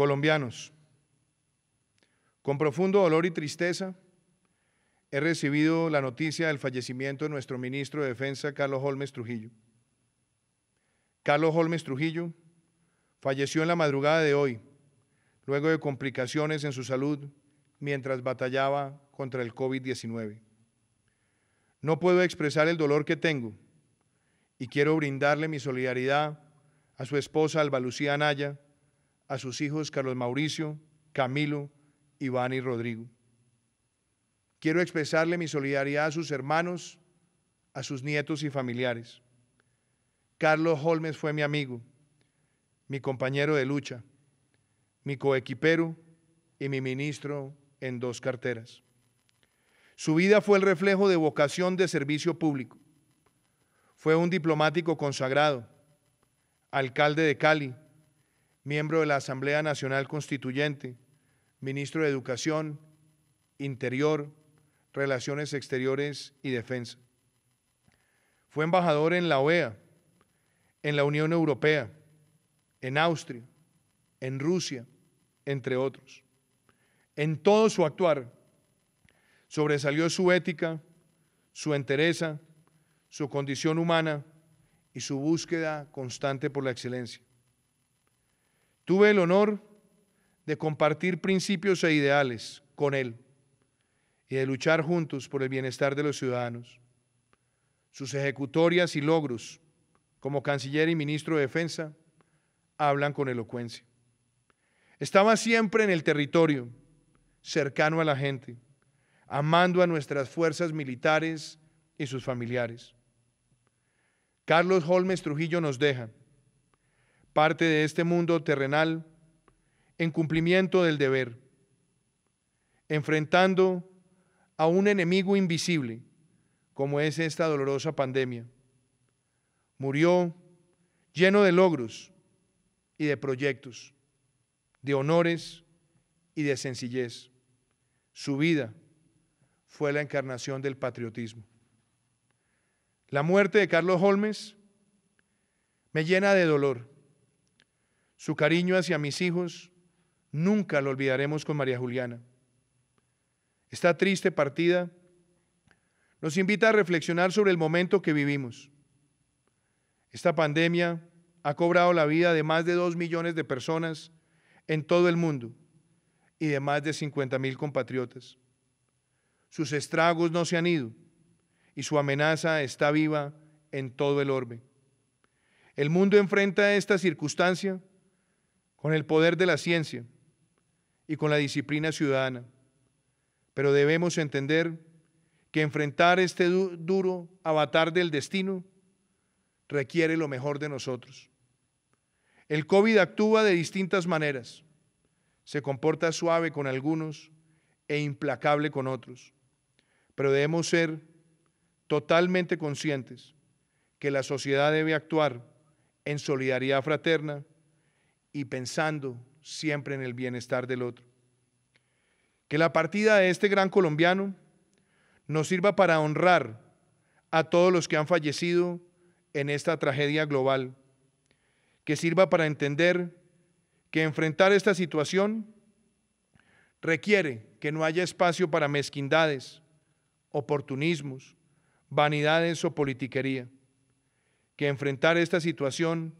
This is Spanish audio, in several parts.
Colombianos, con profundo dolor y tristeza, he recibido la noticia del fallecimiento de nuestro ministro de Defensa, Carlos Holmes Trujillo. Carlos Holmes Trujillo falleció en la madrugada de hoy, luego de complicaciones en su salud mientras batallaba contra el COVID-19. No puedo expresar el dolor que tengo y quiero brindarle mi solidaridad a su esposa Alba Lucía Anaya, a sus hijos Carlos Mauricio, Camilo, Iván y Rodrigo. Quiero expresarle mi solidaridad a sus hermanos, a sus nietos y familiares. Carlos Holmes fue mi amigo, mi compañero de lucha, mi coequipero y mi ministro en dos carteras. Su vida fue el reflejo de vocación de servicio público. Fue un diplomático consagrado, alcalde de Cali, miembro de la Asamblea Nacional Constituyente, ministro de Educación, Interior, Relaciones Exteriores y Defensa. Fue embajador en la OEA, en la Unión Europea, en Austria, en Rusia, entre otros. En todo su actuar sobresalió su ética, su entereza, su condición humana y su búsqueda constante por la excelencia. Tuve el honor de compartir principios e ideales con él y de luchar juntos por el bienestar de los ciudadanos. Sus ejecutorias y logros como canciller y ministro de Defensa hablan con elocuencia. Estaba siempre en el territorio, cercano a la gente, amando a nuestras fuerzas militares y sus familiares. Carlos Holmes Trujillo nos deja parte de este mundo terrenal en cumplimiento del deber, enfrentando a un enemigo invisible como es esta dolorosa pandemia. Murió lleno de logros y de proyectos, de honores y de sencillez. Su vida fue la encarnación del patriotismo. La muerte de Carlos Holmes me llena de dolor su cariño hacia mis hijos, nunca lo olvidaremos con María Juliana. Esta triste partida nos invita a reflexionar sobre el momento que vivimos. Esta pandemia ha cobrado la vida de más de dos millones de personas en todo el mundo y de más de 50 mil compatriotas. Sus estragos no se han ido y su amenaza está viva en todo el orbe. El mundo enfrenta esta circunstancia con el poder de la ciencia y con la disciplina ciudadana. Pero debemos entender que enfrentar este duro avatar del destino requiere lo mejor de nosotros. El COVID actúa de distintas maneras. Se comporta suave con algunos e implacable con otros. Pero debemos ser totalmente conscientes que la sociedad debe actuar en solidaridad fraterna y pensando siempre en el bienestar del otro. Que la partida de este gran colombiano nos sirva para honrar a todos los que han fallecido en esta tragedia global, que sirva para entender que enfrentar esta situación requiere que no haya espacio para mezquindades, oportunismos, vanidades o politiquería, que enfrentar esta situación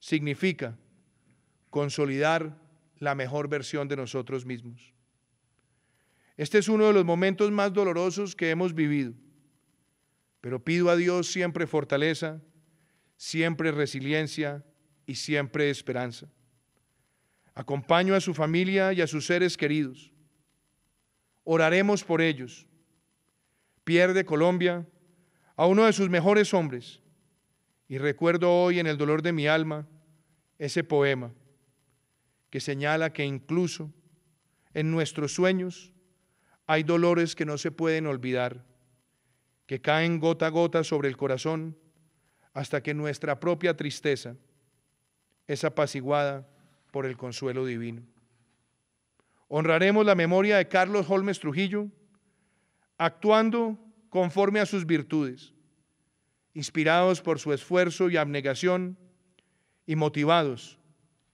significa consolidar la mejor versión de nosotros mismos. Este es uno de los momentos más dolorosos que hemos vivido, pero pido a Dios siempre fortaleza, siempre resiliencia y siempre esperanza. Acompaño a su familia y a sus seres queridos. Oraremos por ellos. Pierde Colombia a uno de sus mejores hombres. Y recuerdo hoy en el dolor de mi alma ese poema que señala que incluso en nuestros sueños hay dolores que no se pueden olvidar, que caen gota a gota sobre el corazón hasta que nuestra propia tristeza es apaciguada por el consuelo divino. Honraremos la memoria de Carlos Holmes Trujillo, actuando conforme a sus virtudes, inspirados por su esfuerzo y abnegación y motivados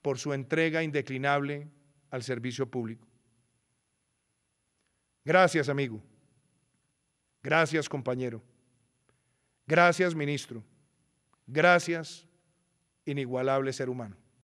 por su entrega indeclinable al servicio público. Gracias, amigo. Gracias, compañero. Gracias, ministro. Gracias, inigualable ser humano.